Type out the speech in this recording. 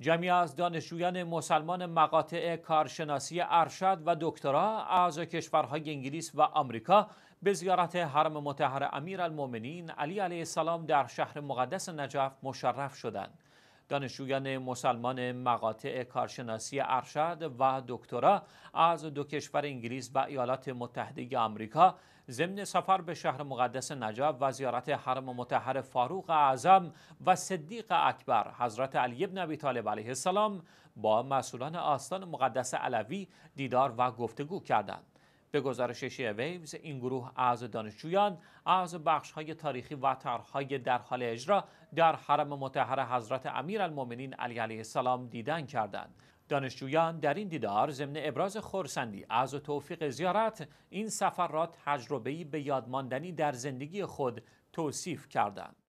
جمعی از دانشجویان مسلمان مقاطع کارشناسی ارشد و دکترا از کشورهای انگلیس و آمریکا به زیارت حرم متحر امیر علی علیه السلام در شهر مقدس نجف مشرف شدند. دانشجویان مسلمان مقاطع کارشناسی ارشد و دکترا از دو کشور انگلیس و ایالات متحده آمریکا ضمن سفر به شهر مقدس نجاب و زیارت حرم متحر فاروق اعظم و صدیق اکبر حضرت علی بن ابی طالب علیه السلام با مسئولان آستان مقدس علوی دیدار و گفتگو کردند به گزارش ویوز این گروه از دانشجویان از بخش های تاریخی و طرحهای در حال اجرا در حرم متحر حضرت امیرالمؤمنین علی علیه السلام دیدن کردند دانشجویان در این دیدار ضمن ابراز خورسندی از توفیق زیارت این سفر را تجربهی به یادماندنی در زندگی خود توصیف کردند